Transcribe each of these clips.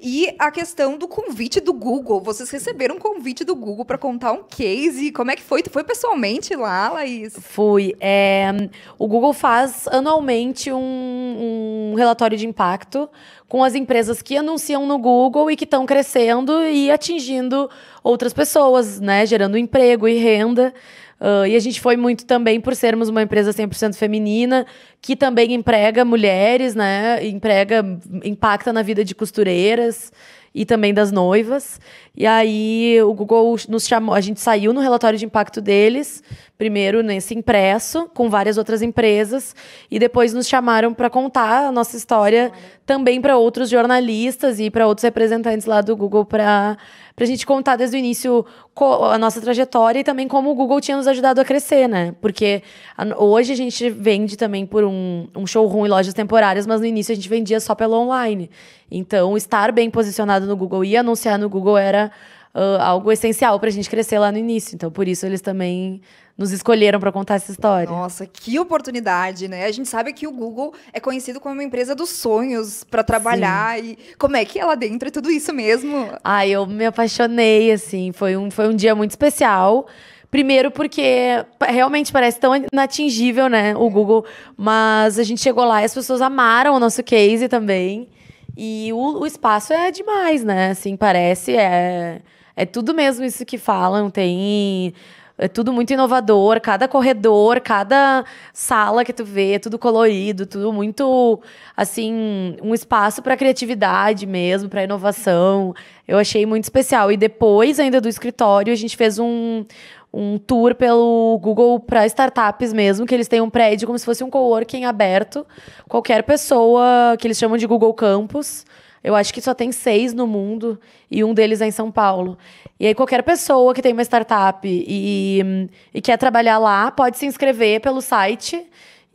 E a questão do convite do Google. Vocês receberam um convite do Google para contar um case. Como é que foi? Tu foi pessoalmente lá, Laís? Fui. É, o Google faz anualmente um, um relatório de impacto com as empresas que anunciam no Google e que estão crescendo e atingindo outras pessoas, né? Gerando emprego e renda. Uh, e a gente foi muito também por sermos uma empresa 100% feminina, que também emprega mulheres, né? Emprega, impacta na vida de costureiras e também das noivas. E aí o Google nos chamou, a gente saiu no relatório de impacto deles, primeiro nesse impresso, com várias outras empresas, e depois nos chamaram para contar a nossa história também para outros jornalistas e para outros representantes lá do Google para a gente contar desde o início a nossa trajetória e também como o Google tinha nos ajudado a crescer, né? Porque hoje a gente vende também por um, um showroom e lojas temporárias, mas no início a gente vendia só pelo online. Então, estar bem posicionado no Google e anunciar no Google era uh, algo essencial para a gente crescer lá no início. Então, por isso eles também nos escolheram para contar essa história. Nossa, que oportunidade, né? A gente sabe que o Google é conhecido como uma empresa dos sonhos para trabalhar Sim. e como é que é lá dentro é tudo isso mesmo? Ah, eu me apaixonei assim, foi um foi um dia muito especial. Primeiro porque realmente parece tão inatingível, né, o Google, mas a gente chegou lá e as pessoas amaram o nosso case também. E o, o espaço é demais, né? Assim, parece, é, é tudo mesmo isso que falam, tem é tudo muito inovador, cada corredor, cada sala que tu vê, é tudo colorido, tudo muito assim, um espaço para criatividade mesmo, para inovação. Eu achei muito especial e depois ainda do escritório a gente fez um um tour pelo Google para startups mesmo, que eles têm um prédio como se fosse um coworking aberto. Qualquer pessoa que eles chamam de Google Campus. Eu acho que só tem seis no mundo e um deles é em São Paulo. E aí qualquer pessoa que tem uma startup e, e hum, quer trabalhar lá pode se inscrever pelo site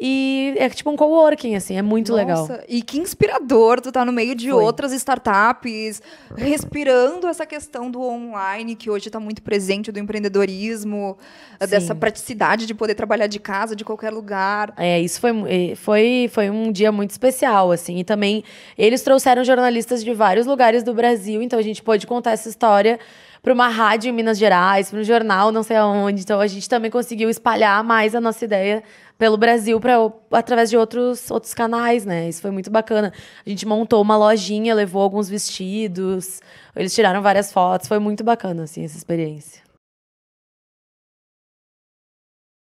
e é tipo um coworking, assim, é muito Nossa, legal. E que inspirador tu tá no meio de Foi. outras startups, respirando essa questão do online, que hoje está muito presente, do empreendedorismo, Sim. dessa praticidade de poder trabalhar de casa, de qualquer lugar. É, isso foi, foi, foi um dia muito especial, assim. E também eles trouxeram jornalistas de vários lugares do Brasil, então a gente pôde contar essa história para uma rádio em Minas Gerais, para um jornal, não sei aonde. Então a gente também conseguiu espalhar mais a nossa ideia pelo Brasil para através de outros, outros canais, né? Isso foi muito bacana. A gente montou uma lojinha, levou alguns vestidos, eles tiraram várias fotos, foi muito bacana, assim, essa experiência.